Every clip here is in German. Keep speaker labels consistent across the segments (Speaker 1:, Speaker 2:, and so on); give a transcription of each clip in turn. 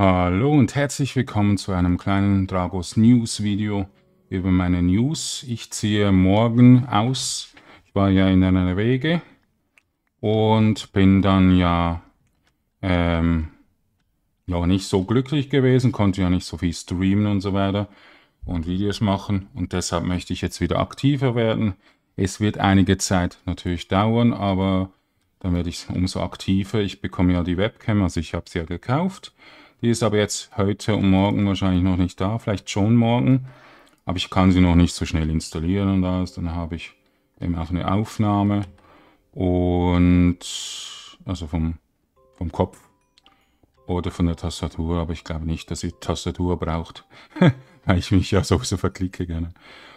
Speaker 1: Hallo und herzlich willkommen zu einem kleinen Dragos News Video über meine News. Ich ziehe morgen aus. Ich war ja in einer Wege und bin dann ja, ähm, noch nicht so glücklich gewesen, konnte ja nicht so viel streamen und so weiter und Videos machen und deshalb möchte ich jetzt wieder aktiver werden. Es wird einige Zeit natürlich dauern, aber dann werde ich umso aktiver. Ich bekomme ja die Webcam, also ich habe sie ja gekauft die ist aber jetzt heute und morgen wahrscheinlich noch nicht da, vielleicht schon morgen. Aber ich kann sie noch nicht so schnell installieren und alles. Dann habe ich eben auch eine Aufnahme und also vom, vom Kopf oder von der Tastatur, aber ich glaube nicht, dass ihr Tastatur braucht, weil ich mich ja sowieso verklicke gerne.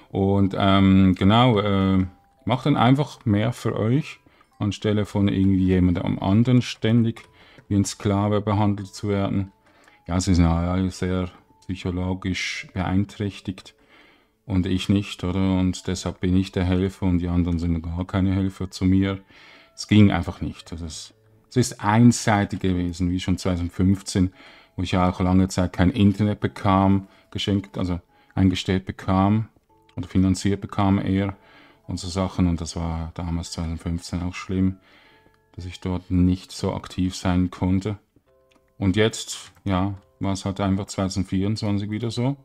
Speaker 1: Und ähm, genau, äh, macht dann einfach mehr für euch, anstelle von irgendwie jemandem anderen ständig wie ein Sklave behandelt zu werden ja, sie sind ja sehr psychologisch beeinträchtigt und ich nicht, oder? Und deshalb bin ich der Helfer und die anderen sind gar keine Helfer zu mir. Es ging einfach nicht. Also es, es ist einseitig gewesen, wie schon 2015, wo ich ja auch lange Zeit kein Internet bekam, geschenkt, also eingestellt bekam oder finanziert bekam eher und so Sachen. Und das war damals 2015 auch schlimm, dass ich dort nicht so aktiv sein konnte. Und jetzt, ja, war es halt einfach 2024 wieder so.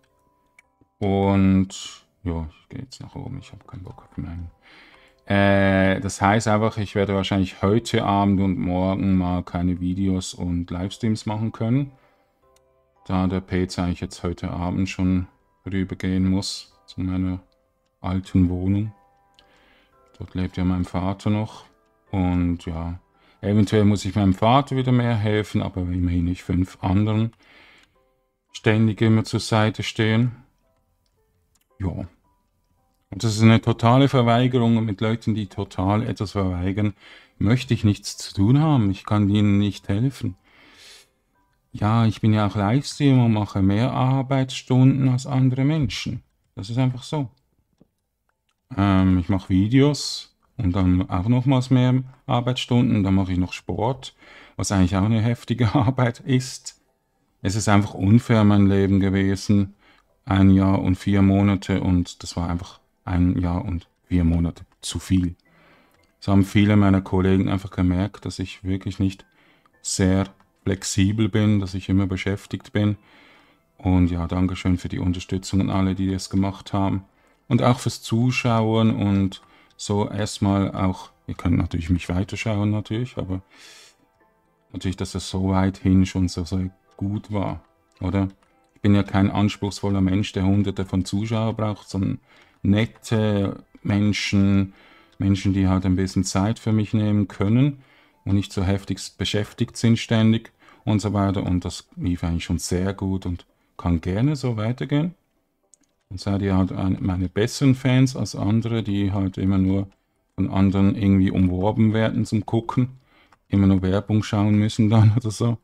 Speaker 1: Und ja, ich gehe jetzt nach oben, ich habe keinen Bock auf meinen. Äh, das heißt einfach, ich werde wahrscheinlich heute Abend und morgen mal keine Videos und Livestreams machen können. Da der PC eigentlich jetzt heute Abend schon rübergehen muss zu meiner alten Wohnung. Dort lebt ja mein Vater noch. Und ja, Eventuell muss ich meinem Vater wieder mehr helfen, aber immerhin nicht fünf anderen ständig immer zur Seite stehen. Ja. Und das ist eine totale Verweigerung und mit Leuten, die total etwas verweigern, möchte ich nichts zu tun haben. Ich kann ihnen nicht helfen. Ja, ich bin ja auch Livestreamer und mache mehr Arbeitsstunden als andere Menschen. Das ist einfach so. Ähm, ich mache Videos, und dann auch nochmals mehr Arbeitsstunden. Dann mache ich noch Sport, was eigentlich auch eine heftige Arbeit ist. Es ist einfach unfair mein Leben gewesen. Ein Jahr und vier Monate und das war einfach ein Jahr und vier Monate zu viel. Es haben viele meiner Kollegen einfach gemerkt, dass ich wirklich nicht sehr flexibel bin, dass ich immer beschäftigt bin. Und ja, Dankeschön für die Unterstützung an alle, die das gemacht haben. Und auch fürs Zuschauen und so, erstmal auch, ihr könnt natürlich mich weiterschauen natürlich, aber natürlich, dass es so weit hin schon so, so gut war, oder? Ich bin ja kein anspruchsvoller Mensch, der hunderte von Zuschauern braucht, sondern nette Menschen, Menschen, die halt ein bisschen Zeit für mich nehmen können und nicht so heftig beschäftigt sind ständig und so weiter. Und das lief eigentlich schon sehr gut und kann gerne so weitergehen. Dann seid ihr halt ein, meine besseren Fans als andere, die halt immer nur von anderen irgendwie umworben werden zum Gucken. Immer nur Werbung schauen müssen dann oder so.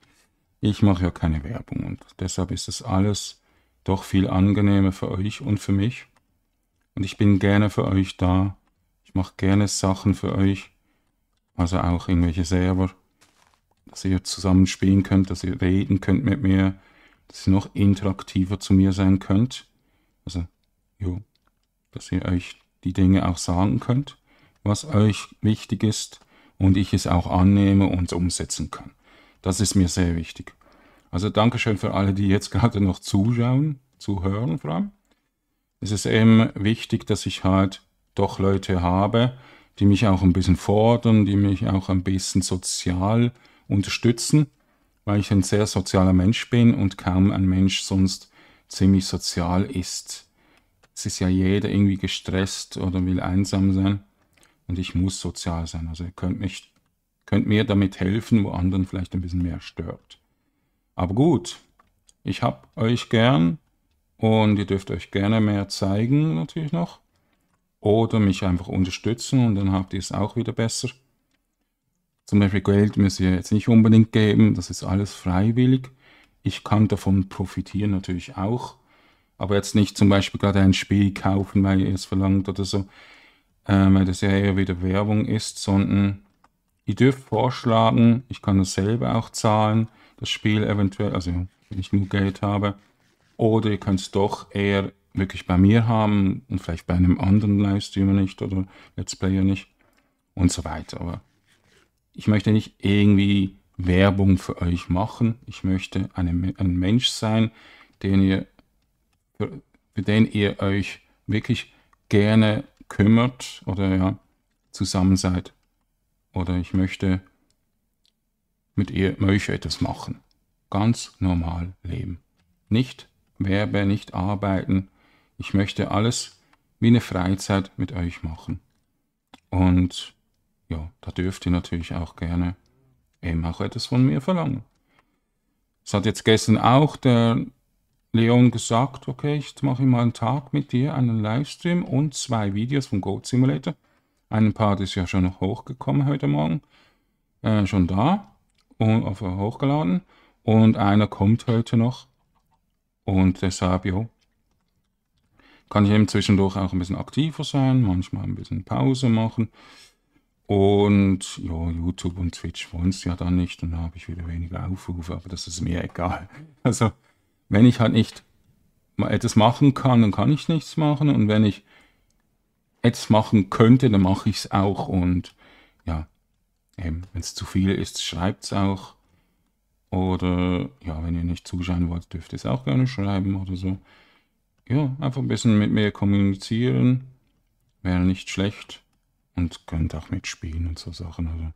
Speaker 1: Ich mache ja keine Werbung und deshalb ist das alles doch viel angenehmer für euch und für mich. Und ich bin gerne für euch da. Ich mache gerne Sachen für euch. Also auch irgendwelche Server. Dass ihr zusammen spielen könnt, dass ihr reden könnt mit mir. Dass ihr noch interaktiver zu mir sein könnt. Also, jo, dass ihr euch die Dinge auch sagen könnt, was euch wichtig ist und ich es auch annehme und umsetzen kann. Das ist mir sehr wichtig. Also Dankeschön für alle, die jetzt gerade noch zuschauen, zuhören vor allem. Es ist eben wichtig, dass ich halt doch Leute habe, die mich auch ein bisschen fordern, die mich auch ein bisschen sozial unterstützen, weil ich ein sehr sozialer Mensch bin und kaum ein Mensch sonst ziemlich sozial ist. Es ist ja jeder irgendwie gestresst oder will einsam sein und ich muss sozial sein. Also ihr könnt, mich, könnt mir damit helfen, wo anderen vielleicht ein bisschen mehr stört. Aber gut, ich habe euch gern und ihr dürft euch gerne mehr zeigen natürlich noch oder mich einfach unterstützen und dann habt ihr es auch wieder besser. Zum Beispiel Geld müsst ihr jetzt nicht unbedingt geben, das ist alles freiwillig ich kann davon profitieren natürlich auch, aber jetzt nicht zum Beispiel gerade ein Spiel kaufen, weil ihr es verlangt oder so, ähm, weil das ja eher wieder Werbung ist, sondern ihr dürft vorschlagen, ich kann das selber auch zahlen, das Spiel eventuell, also wenn ich nur Geld habe, oder ihr könnt es doch eher wirklich bei mir haben und vielleicht bei einem anderen Livestreamer nicht oder Let's Player nicht und so weiter. Aber ich möchte nicht irgendwie Werbung für euch machen. Ich möchte eine, ein Mensch sein, den ihr, für, für den ihr euch wirklich gerne kümmert oder ja, zusammen seid. Oder ich möchte mit ihr möchte etwas machen. Ganz normal leben. Nicht werbe, nicht arbeiten. Ich möchte alles wie eine Freizeit mit euch machen. Und ja, da dürft ihr natürlich auch gerne eben auch etwas von mir verlangen. Es hat jetzt gestern auch der Leon gesagt, okay, ich mache mal einen Tag mit dir, einen Livestream und zwei Videos vom Goat Simulator. Ein paar ist ja schon noch hochgekommen heute Morgen, äh, schon da und auf, hochgeladen. Und einer kommt heute noch. Und deshalb, jo, kann ich eben zwischendurch auch ein bisschen aktiver sein, manchmal ein bisschen Pause machen. Und ja, YouTube und Twitch wollen es ja dann nicht und da habe ich wieder weniger Aufrufe, aber das ist mir egal. Also, wenn ich halt nicht etwas machen kann, dann kann ich nichts machen und wenn ich etwas machen könnte, dann mache ich es auch und ja, wenn es zu viel ist, schreibt es auch. Oder ja, wenn ihr nicht zuschauen wollt, dürft ihr es auch gerne schreiben oder so. Ja, einfach ein bisschen mit mir kommunizieren. Wäre nicht schlecht und könnt auch mitspielen und so Sachen. Also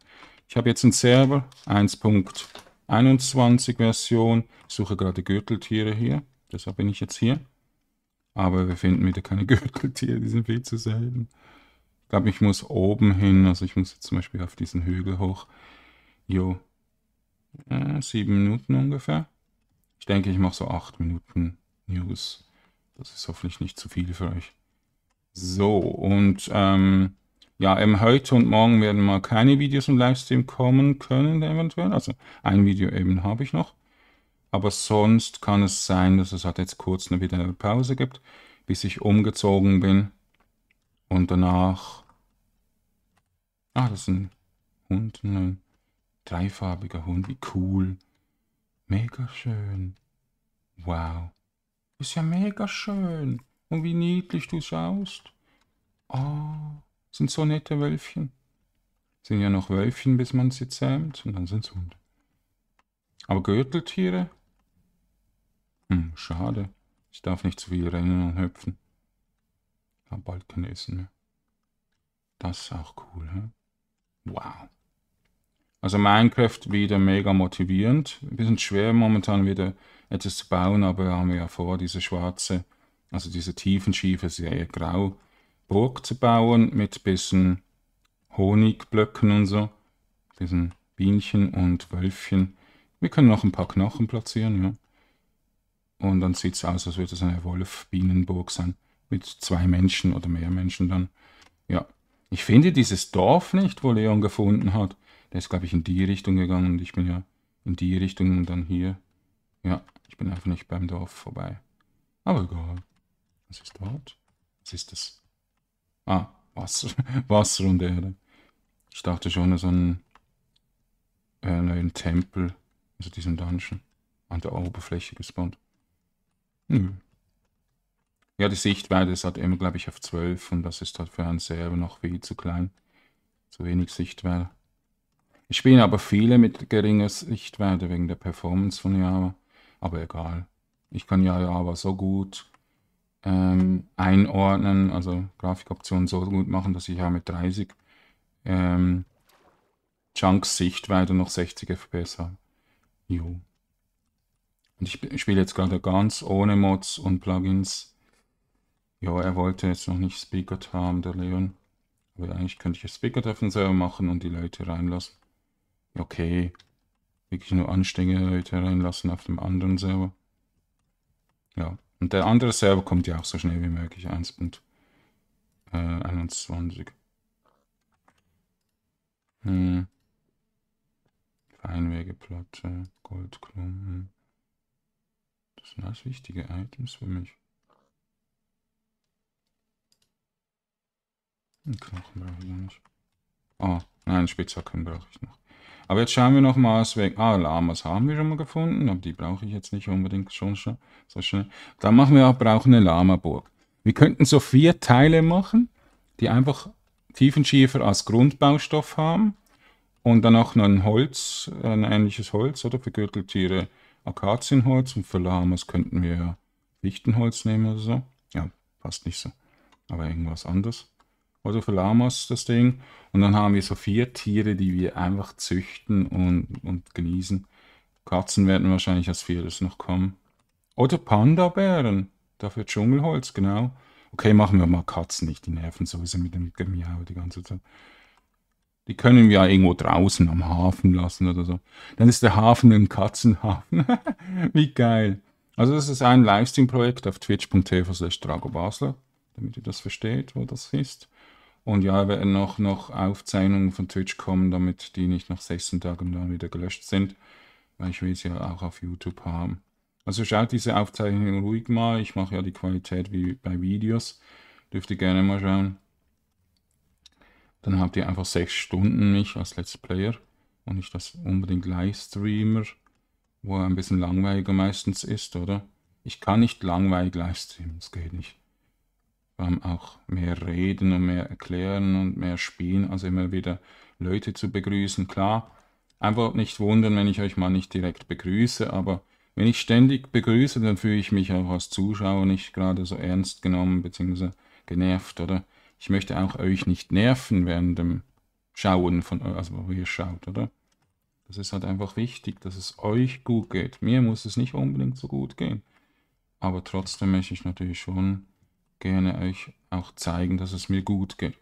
Speaker 1: ich habe jetzt einen Server, 1.21 Version, ich suche gerade Gürteltiere hier, deshalb bin ich jetzt hier. Aber wir finden wieder keine Gürteltiere, die sind viel zu selten. Ich glaube, ich muss oben hin, also ich muss jetzt zum Beispiel auf diesen Hügel hoch. Jo, äh, sieben Minuten ungefähr. Ich denke, ich mache so acht Minuten News. Das ist hoffentlich nicht zu viel für euch. So, und ähm, ja, eben heute und morgen werden mal keine Videos im Livestream kommen können, eventuell. Also ein Video eben habe ich noch. Aber sonst kann es sein, dass es halt jetzt kurz eine wieder eine Pause gibt, bis ich umgezogen bin. Und danach... Ah, das ist ein Hund, ein dreifarbiger Hund, wie cool. Mega schön. Wow. Ist ja mega schön. Und wie niedlich du schaust. Oh. Sind so nette Wölfchen. Sind ja noch Wölfchen, bis man sie zähmt und dann sind es Hunde. Aber Gürteltiere? Hm, schade. Ich darf nicht zu viel rennen und hüpfen. Ich habe bald kein Essen mehr. Das ist auch cool, hä? Wow. Also Minecraft wieder mega motivierend. Ein bisschen schwer momentan wieder etwas zu bauen, aber haben wir ja vor, diese schwarze, also diese tiefen tiefenschiefe Serie grau Burg zu bauen mit bisschen Honigblöcken und so. Diesen Bienchen und Wölfchen. Wir können noch ein paar Knochen platzieren, ja. Und dann sieht es aus, als würde es eine Wolf-Bienenburg sein. Mit zwei Menschen oder mehr Menschen dann. Ja. Ich finde dieses Dorf nicht, wo Leon gefunden hat. Der ist, glaube ich, in die Richtung gegangen und ich bin ja in die Richtung und dann hier. Ja, ich bin einfach nicht beim Dorf vorbei. Aber egal. Was ist dort? Was ist das? Ah, Wasser. Wasser und Erde. Ich dachte schon so einen, äh, einen Tempel, also diesen Dungeon, an der Oberfläche gespawnt. Nö. Ja, die Sichtweite ist halt immer, glaube ich, auf 12 und das ist halt für einen Server noch viel zu klein. Zu wenig Sichtweite. Ich spiele aber viele mit geringer Sichtweite wegen der Performance von Java. Aber egal. Ich kann ja Java so gut, ähm, einordnen, also Grafikoptionen so gut machen, dass ich auch mit 30 ähm, Chunks Sichtweite noch 60 FPS habe. Jo. Und ich spiele jetzt gerade ganz ohne Mods und Plugins. Ja, er wollte jetzt noch nicht Speaker haben, der Leon. Aber eigentlich könnte ich ja Speakert auf den Server machen und die Leute reinlassen. Okay. Wirklich nur anstrengende Leute reinlassen auf dem anderen Server. Ja. Und der andere Server kommt ja auch so schnell wie möglich, 1.21. Äh, hm. Feinwegeplatte, Goldklumpen. Das sind alles wichtige Items für mich. Einen Knochen brauche ich noch nicht. Oh, nein, Spitzhacken brauche ich noch. Aber jetzt schauen wir noch mal weg. Ah, Lamas haben wir schon mal gefunden, aber die brauche ich jetzt nicht unbedingt schon so schnell. Dann machen wir auch, brauchen eine Lamaburg. Wir könnten so vier Teile machen, die einfach Tiefenschiefer als Grundbaustoff haben und dann auch noch ein Holz, ein ähnliches Holz, oder für Gürteltiere Akazienholz und für Lamas könnten wir Fichtenholz nehmen oder so. Ja, passt nicht so, aber irgendwas anderes also für Lamas das Ding. Und dann haben wir so vier Tiere, die wir einfach züchten und, und genießen. Katzen werden wahrscheinlich als viertes noch kommen. Oder Panda-Bären. Dafür Dschungelholz, genau. Okay, machen wir mal Katzen nicht. Die nerven sowieso mit dem Miau die ganze Zeit. Die können wir ja irgendwo draußen am Hafen lassen oder so. Dann ist der Hafen ein Katzenhafen. Wie geil. Also das ist ein Livestream-Projekt auf twitch.tv slash Drago Basler. damit ihr das versteht, wo das ist. Und ja, werden noch, noch Aufzeichnungen von Twitch kommen, damit die nicht nach 16 Tagen dann wieder gelöscht sind. Weil ich will sie ja auch auf YouTube haben. Also schaut diese Aufzeichnungen ruhig mal. Ich mache ja die Qualität wie bei Videos. Dürft ihr gerne mal schauen. Dann habt ihr einfach 6 Stunden mich als Let's Player und nicht das unbedingt Livestreamer, wo er ein bisschen langweiliger meistens ist, oder? Ich kann nicht langweilig Livestreamen, das geht nicht. Ähm, auch mehr reden und mehr erklären und mehr spielen, also immer wieder Leute zu begrüßen. Klar, einfach nicht wundern, wenn ich euch mal nicht direkt begrüße, aber wenn ich ständig begrüße, dann fühle ich mich auch als Zuschauer nicht gerade so ernst genommen bzw. genervt, oder? Ich möchte auch euch nicht nerven während dem Schauen von euch, also wo ihr schaut, oder? Das ist halt einfach wichtig, dass es euch gut geht. Mir muss es nicht unbedingt so gut gehen. Aber trotzdem möchte ich natürlich schon gerne euch auch zeigen, dass es mir gut geht.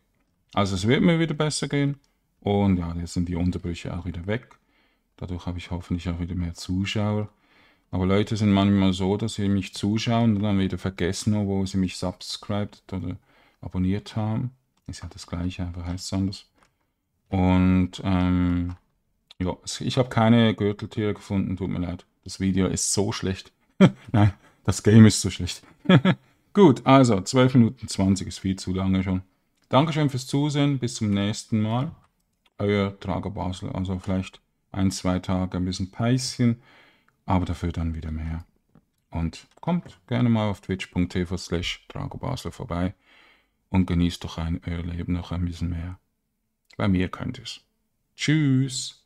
Speaker 1: Also es wird mir wieder besser gehen und ja, jetzt sind die Unterbrüche auch wieder weg. Dadurch habe ich hoffentlich auch wieder mehr Zuschauer. Aber Leute sind manchmal so, dass sie mich zuschauen und dann wieder vergessen, wo sie mich subscribed oder abonniert haben. Ist ja das gleiche, aber heißt es anders. Und ähm, ja, ich habe keine Gürteltiere gefunden, tut mir leid. Das Video ist so schlecht. Nein, das Game ist so schlecht. Gut, also 12 Minuten 20 ist viel zu lange schon. Dankeschön fürs Zusehen. Bis zum nächsten Mal. Euer Trager Basel. Also vielleicht ein, zwei Tage ein bisschen Peißchen, aber dafür dann wieder mehr. Und kommt gerne mal auf twitch.tv slash Basel vorbei und genießt doch ein, euer Leben noch ein bisschen mehr. Bei mir könnt es. Tschüss.